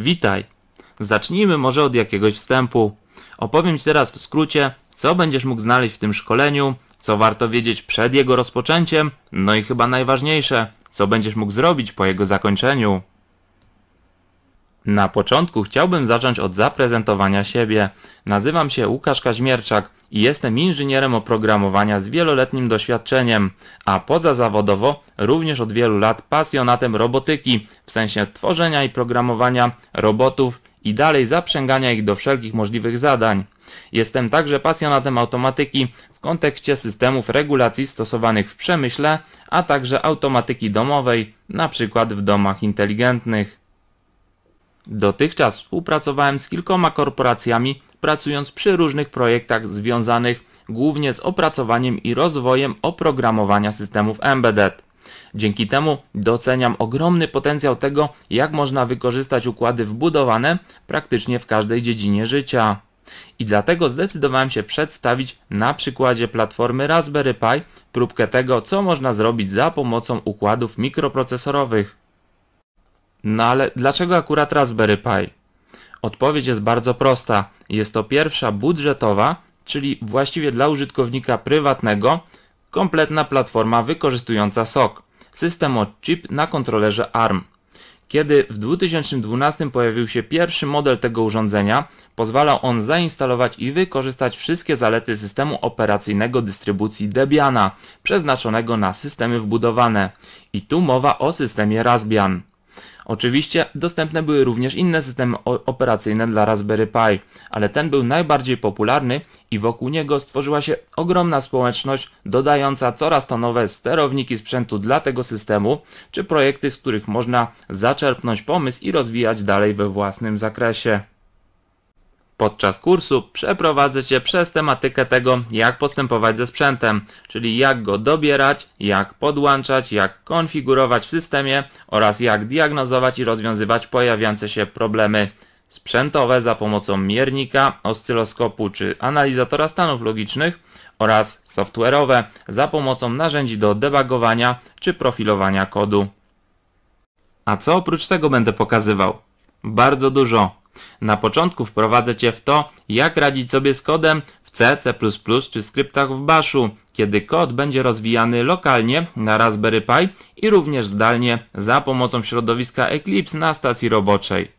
Witaj! Zacznijmy może od jakiegoś wstępu. Opowiem Ci teraz w skrócie, co będziesz mógł znaleźć w tym szkoleniu, co warto wiedzieć przed jego rozpoczęciem, no i chyba najważniejsze, co będziesz mógł zrobić po jego zakończeniu. Na początku chciałbym zacząć od zaprezentowania siebie. Nazywam się Łukasz Kaźmierczak i jestem inżynierem oprogramowania z wieloletnim doświadczeniem, a poza zawodowo również od wielu lat pasjonatem robotyki w sensie tworzenia i programowania robotów i dalej zaprzęgania ich do wszelkich możliwych zadań. Jestem także pasjonatem automatyki w kontekście systemów regulacji stosowanych w przemyśle, a także automatyki domowej, np. w domach inteligentnych. Dotychczas współpracowałem z kilkoma korporacjami, pracując przy różnych projektach związanych głównie z opracowaniem i rozwojem oprogramowania systemów embedded. Dzięki temu doceniam ogromny potencjał tego, jak można wykorzystać układy wbudowane praktycznie w każdej dziedzinie życia. I dlatego zdecydowałem się przedstawić na przykładzie platformy Raspberry Pi próbkę tego, co można zrobić za pomocą układów mikroprocesorowych. No ale dlaczego akurat Raspberry Pi? Odpowiedź jest bardzo prosta. Jest to pierwsza budżetowa, czyli właściwie dla użytkownika prywatnego, kompletna platforma wykorzystująca SOC, system od chip na kontrolerze ARM. Kiedy w 2012 pojawił się pierwszy model tego urządzenia, pozwalał on zainstalować i wykorzystać wszystkie zalety systemu operacyjnego dystrybucji Debiana, przeznaczonego na systemy wbudowane. I tu mowa o systemie Raspbian. Oczywiście dostępne były również inne systemy operacyjne dla Raspberry Pi, ale ten był najbardziej popularny i wokół niego stworzyła się ogromna społeczność dodająca coraz to nowe sterowniki sprzętu dla tego systemu, czy projekty, z których można zaczerpnąć pomysł i rozwijać dalej we własnym zakresie. Podczas kursu przeprowadzę Cię przez tematykę tego, jak postępować ze sprzętem, czyli jak go dobierać, jak podłączać, jak konfigurować w systemie oraz jak diagnozować i rozwiązywać pojawiające się problemy sprzętowe za pomocą miernika, oscyloskopu czy analizatora stanów logicznych oraz software'owe za pomocą narzędzi do debagowania czy profilowania kodu. A co oprócz tego będę pokazywał? Bardzo dużo. Na początku wprowadzę Cię w to, jak radzić sobie z kodem w C, C++ czy skryptach w Bashu, kiedy kod będzie rozwijany lokalnie na Raspberry Pi i również zdalnie za pomocą środowiska Eclipse na stacji roboczej.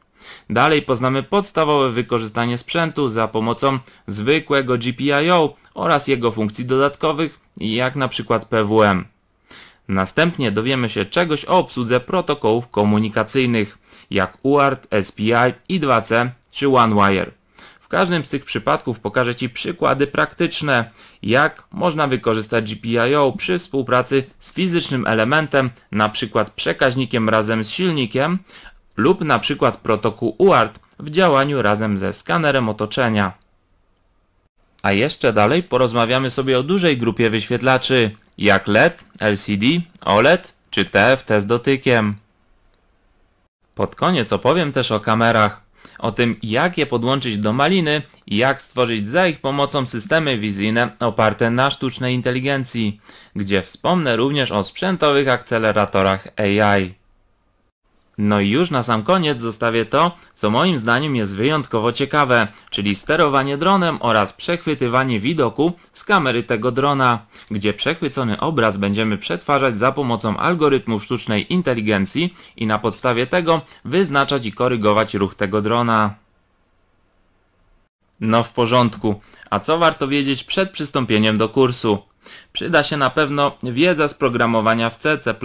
Dalej poznamy podstawowe wykorzystanie sprzętu za pomocą zwykłego GPIO oraz jego funkcji dodatkowych, jak na przykład PWM. Następnie dowiemy się czegoś o obsłudze protokołów komunikacyjnych, jak UART, SPI i 2C czy OneWire. W każdym z tych przypadków pokażę Ci przykłady praktyczne, jak można wykorzystać GPIO przy współpracy z fizycznym elementem, np. przekaźnikiem razem z silnikiem lub np. protokół UART w działaniu razem ze skanerem otoczenia. A jeszcze dalej porozmawiamy sobie o dużej grupie wyświetlaczy, jak LED, LCD, OLED czy TFT z dotykiem. Pod koniec opowiem też o kamerach, o tym jak je podłączyć do maliny i jak stworzyć za ich pomocą systemy wizyjne oparte na sztucznej inteligencji, gdzie wspomnę również o sprzętowych akceleratorach AI. No i już na sam koniec zostawię to, co moim zdaniem jest wyjątkowo ciekawe, czyli sterowanie dronem oraz przechwytywanie widoku z kamery tego drona, gdzie przechwycony obraz będziemy przetwarzać za pomocą algorytmów sztucznej inteligencji i na podstawie tego wyznaczać i korygować ruch tego drona. No w porządku, a co warto wiedzieć przed przystąpieniem do kursu? Przyda się na pewno wiedza z programowania w C, C++,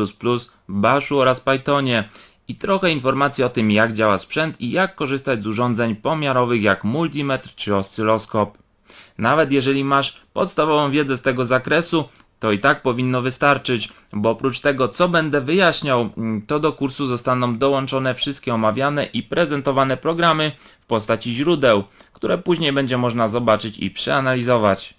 Bashu oraz Pythonie, i trochę informacji o tym jak działa sprzęt i jak korzystać z urządzeń pomiarowych jak multimetr czy oscyloskop. Nawet jeżeli masz podstawową wiedzę z tego zakresu, to i tak powinno wystarczyć, bo oprócz tego co będę wyjaśniał, mm, to do kursu zostaną dołączone wszystkie omawiane i prezentowane programy w postaci źródeł, które później będzie można zobaczyć i przeanalizować.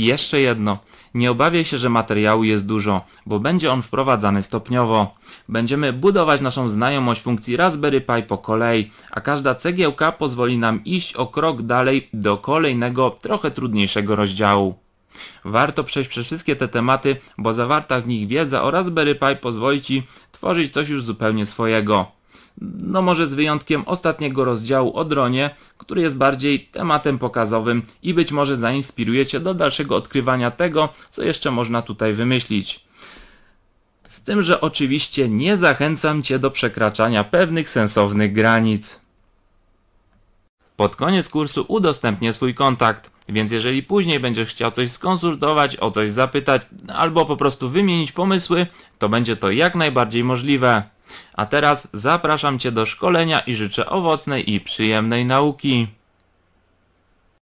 I jeszcze jedno. Nie obawiaj się, że materiału jest dużo, bo będzie on wprowadzany stopniowo. Będziemy budować naszą znajomość funkcji Raspberry Pi po kolei, a każda cegiełka pozwoli nam iść o krok dalej do kolejnego, trochę trudniejszego rozdziału. Warto przejść przez wszystkie te tematy, bo zawarta w nich wiedza o Raspberry Pi pozwoli Ci tworzyć coś już zupełnie swojego no może z wyjątkiem ostatniego rozdziału o dronie, który jest bardziej tematem pokazowym i być może zainspiruje Cię do dalszego odkrywania tego, co jeszcze można tutaj wymyślić. Z tym, że oczywiście nie zachęcam Cię do przekraczania pewnych sensownych granic. Pod koniec kursu udostępnię swój kontakt, więc jeżeli później będziesz chciał coś skonsultować, o coś zapytać albo po prostu wymienić pomysły, to będzie to jak najbardziej możliwe. A teraz zapraszam Cię do szkolenia i życzę owocnej i przyjemnej nauki.